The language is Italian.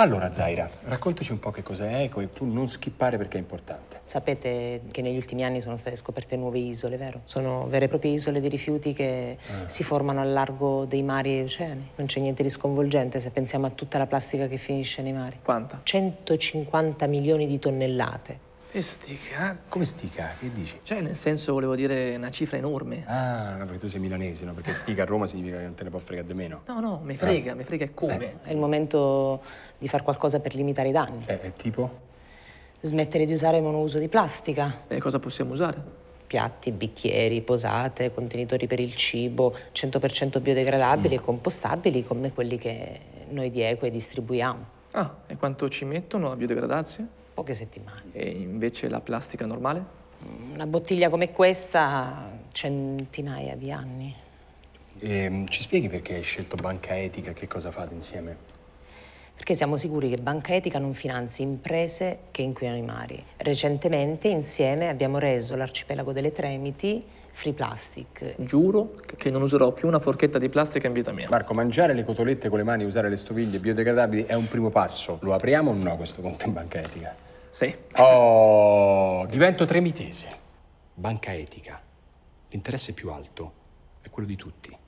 Allora Zaira, raccontaci un po' che cos'è ECO e tu non schippare perché è importante. Sapete che negli ultimi anni sono state scoperte nuove isole, vero? Sono vere e proprie isole di rifiuti che ah. si formano al largo dei mari e oceani. Non c'è niente di sconvolgente se pensiamo a tutta la plastica che finisce nei mari. Quanta? 150 milioni di tonnellate e stica? Come stica? Che dici? Cioè, nel senso, volevo dire una cifra enorme. Ah, no, perché tu sei milanese, no? Perché stica a Roma significa che non te ne può fregare di meno. No, no, mi frega, ah. mi frega e come. Eh. È il momento di far qualcosa per limitare i danni. Eh, eh tipo? Smettere di usare monouso di plastica. E eh, cosa possiamo usare? Piatti, bicchieri, posate, contenitori per il cibo, 100% biodegradabili mm. e compostabili come quelli che noi di Eco distribuiamo. Ah, e quanto ci mettono a biodegradarsi? poche settimane. E invece la plastica normale? Una bottiglia come questa centinaia di anni. E, mm, ci spieghi perché hai scelto Banca Etica? Che cosa fate insieme? Perché siamo sicuri che Banca Etica non finanzi imprese che inquinano i mari. Recentemente insieme abbiamo reso l'arcipelago delle Tremiti free plastic. Giuro che non userò più una forchetta di plastica in vita mia. Marco, mangiare le cotolette con le mani e usare le stoviglie biodegradabili è un primo passo. Lo apriamo o no questo conto in Banca Etica? Sì. Oh, divento tremitese. Banca etica. L'interesse più alto è quello di tutti.